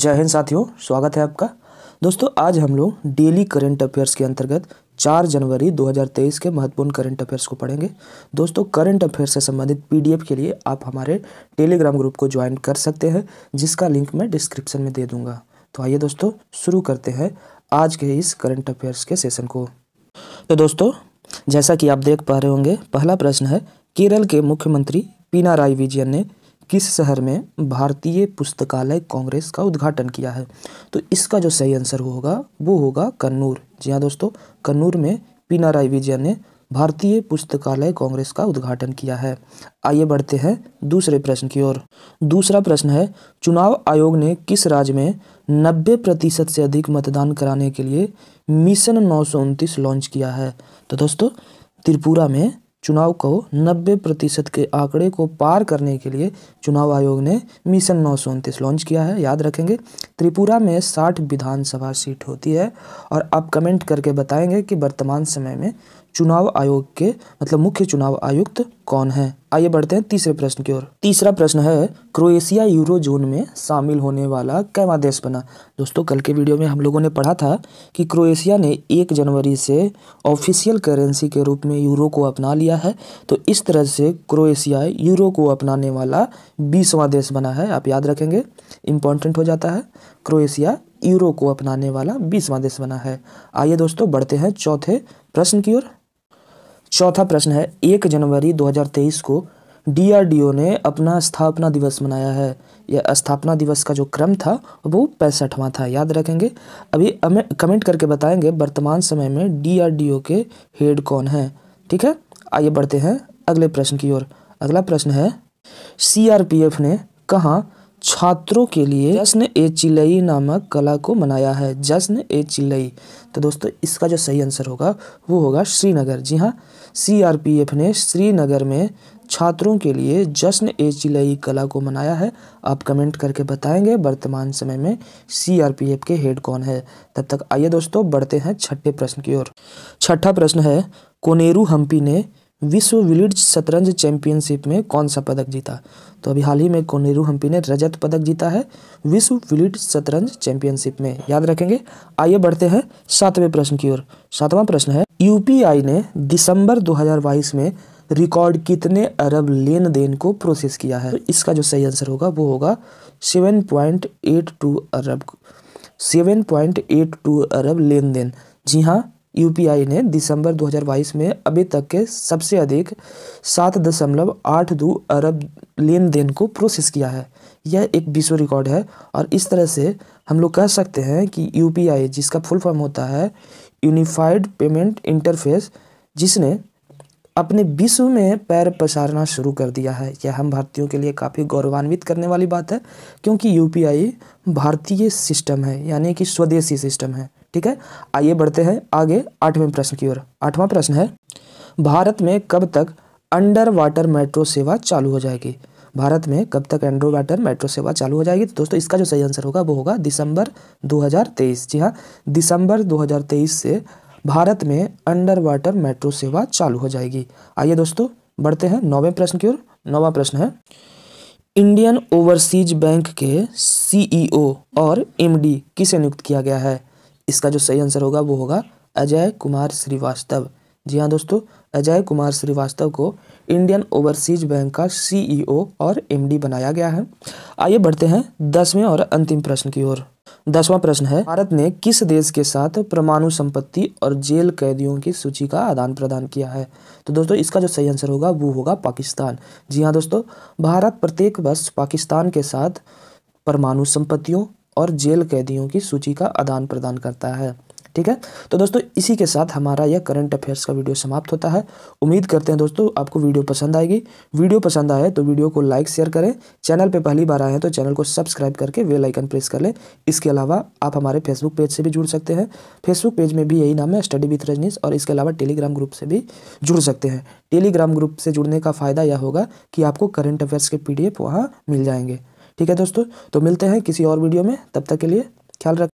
जय हिंद साथियों स्वागत है आपका दोस्तों आज हम लोग डेली करंट अफेयर्स के अंतर्गत 4 जनवरी 2023 के महत्वपूर्ण करंट अफेयर्स को पढ़ेंगे दोस्तों करंट अफेयर्स से संबंधित पीडीएफ के लिए आप हमारे टेलीग्राम ग्रुप को ज्वाइन कर सकते हैं जिसका लिंक मैं डिस्क्रिप्शन में दे दूंगा तो आइए दोस्तों शुरू करते हैं आज के इस करंट अफेयर्स के सेशन को तो दोस्तों जैसा कि आप देख पा रहे होंगे पहला प्रश्न है केरल के मुख्यमंत्री पीनाराई विजयन ने किस शहर में भारतीय पुस्तकालय कांग्रेस का उद्घाटन किया है तो इसका जो सही आंसर होगा वो होगा कन्नूर जी हाँ दोस्तों कन्नूर में पिनाराई विजय ने भारतीय पुस्तकालय कांग्रेस का उद्घाटन किया है आइए बढ़ते हैं दूसरे प्रश्न की ओर दूसरा प्रश्न है चुनाव आयोग ने किस राज्य में 90 प्रतिशत से अधिक मतदान कराने के लिए मिशन नौ लॉन्च किया है तो दोस्तों त्रिपुरा में चुनाव को 90 प्रतिशत के आंकड़े को पार करने के लिए चुनाव आयोग ने मिशन नौ लॉन्च किया है याद रखेंगे त्रिपुरा में 60 विधानसभा सीट होती है और आप कमेंट करके बताएंगे कि वर्तमान समय में चुनाव आयोग के मतलब मुख्य चुनाव आयुक्त कौन है आइए बढ़ते हैं तीसरे प्रश्न की ओर तीसरा प्रश्न है क्रोएशिया यूरो जोन में शामिल होने वाला कैवा देश बना दोस्तों कल के वीडियो में हम लोगों ने पढ़ा था कि क्रोएशिया ने एक जनवरी से ऑफिशियल करेंसी के रूप में यूरो को अपना लिया है तो इस तरह से क्रोएशिया यूरो को अपनाने वाला बीसवा देश बना है आप याद रखेंगे इंपॉर्टेंट हो जाता है क्रोएशिया यूरो को अपनाने वाला बीसवा देश बना है आइए दोस्तों बढ़ते हैं चौथे प्रश्न की ओर चौथा प्रश्न है एक जनवरी 2023 को डीआरडीओ ने अपना स्थापना दिवस मनाया है यह स्थापना दिवस का जो क्रम था वो पैंसठवां था याद रखेंगे अभी कमेंट करके बताएंगे वर्तमान समय में डीआरडीओ के हेड कौन है ठीक है आइए बढ़ते हैं अगले प्रश्न की ओर अगला प्रश्न है सीआरपीएफ ने कहा छात्रों के लिए जश्न ए चिलई नामक कला को मनाया है जश्न ए चिलई तो दोस्तों इसका जो सही आंसर होगा वो होगा श्रीनगर जी हाँ सीआरपीएफ ने श्रीनगर में छात्रों के लिए जश्न ए चिलई कला को मनाया है आप कमेंट करके बताएंगे वर्तमान समय में सीआरपीएफ के हेड कौन है तब तक आइए दोस्तों बढ़ते हैं छठे प्रश्न की ओर छठा प्रश्न है कोनेरू हम्पी ने विश्व विलिड शतरंज चैंपियनशिप में कौन सा पदक जीता तो अभी हाल ही में कोनेरू हम्पी ने रजत पदक जीता है विश्व विलिड शतरंज चैंपियनशिप में याद रखेंगे आइए बढ़ते हैं सातवें प्रश्न की ओर सातवां प्रश्न है यूपीआई ने दिसंबर 2022 में रिकॉर्ड कितने अरब लेन देन को प्रोसेस किया है तो इसका जो सही आंसर होगा वो होगा सेवन पॉइंट एट टू अरब सेवन पॉइंट एट टू अरब लेन देन जी हाँ यूपीआई ने दिसंबर 2022 में अभी तक के सबसे अधिक सात दशमलव आठ दो अरब लेन देन को प्रोसेस किया है यह एक विश्व रिकॉर्ड है और इस तरह से हम लोग कह सकते हैं कि यूपीआई जिसका फुल फॉर्म होता है यूनिफाइड पेमेंट इंटरफेस जिसने अपने विश्व में पैर पसारना शुरू कर दिया है यह हम भारतीयों के लिए काफ़ी गौरवान्वित करने वाली बात है क्योंकि यू भारतीय सिस्टम है यानी कि स्वदेशी सिस्टम है ठीक है आइए बढ़ते हैं आगे आठवें प्रश्न की ओर आठवां प्रश्न है भारत में कब तक अंडर वाटर मेट्रो सेवा चालू हो जाएगी भारत में कब तक अंडर वाटर मेट्रो सेवा चालू हो जाएगी तो दोस्तों इसका जो सही आंसर होगा वो होगा दिसंबर 2023 जी हाँ दिसंबर 2023 से भारत में अंडर वाटर मेट्रो सेवा चालू हो जाएगी आइए दोस्तों बढ़ते हैं नौवें प्रश्न की ओर नौवा प्रश्न है इंडियन ओवरसीज बैंक के सीईओ और एमडी किसे नियुक्त किया गया है इसका जो सही आंसर होगा वो होगा अजय कुमार श्रीवास्तव जी हाँ दोस्तों अजय कुमार श्रीवास्तव को इंडियन ओवरसीज बैंक का सीईओ e और एमडी बनाया गया है आइए बढ़ते हैं दसवें और अंतिम प्रश्न की ओर दसवां प्रश्न है भारत ने किस देश के साथ परमाणु संपत्ति और जेल कैदियों की सूची का आदान प्रदान किया है तो दोस्तों इसका जो सही आंसर होगा वो होगा पाकिस्तान जी हाँ दोस्तों भारत प्रत्येक वर्ष पाकिस्तान के साथ परमाणु संपत्तियों और जेल कैदियों की सूची का आदान प्रदान करता है ठीक है तो दोस्तों इसी के साथ हमारा यह करंट अफेयर्स का वीडियो समाप्त होता है उम्मीद करते हैं दोस्तों आपको वीडियो पसंद आएगी वीडियो पसंद आए तो वीडियो को लाइक शेयर करें चैनल पर पहली बार आए हैं तो चैनल को सब्सक्राइब करके वे आइकन प्रेस कर लें इसके अलावा आप हमारे फेसबुक पेज से भी जुड़ सकते हैं फेसबुक पेज में भी यही नाम है स्टडी विथ रजनीश और इसके अलावा टेलीग्राम ग्रुप से भी जुड़ सकते हैं टेलीग्राम ग्रुप से जुड़ने का फ़ायदा यह होगा कि आपको करंट अफेयर्स के पी डी वहाँ मिल जाएंगे ठीक है दोस्तों तो मिलते हैं किसी और वीडियो में तब तक के लिए ख्याल रख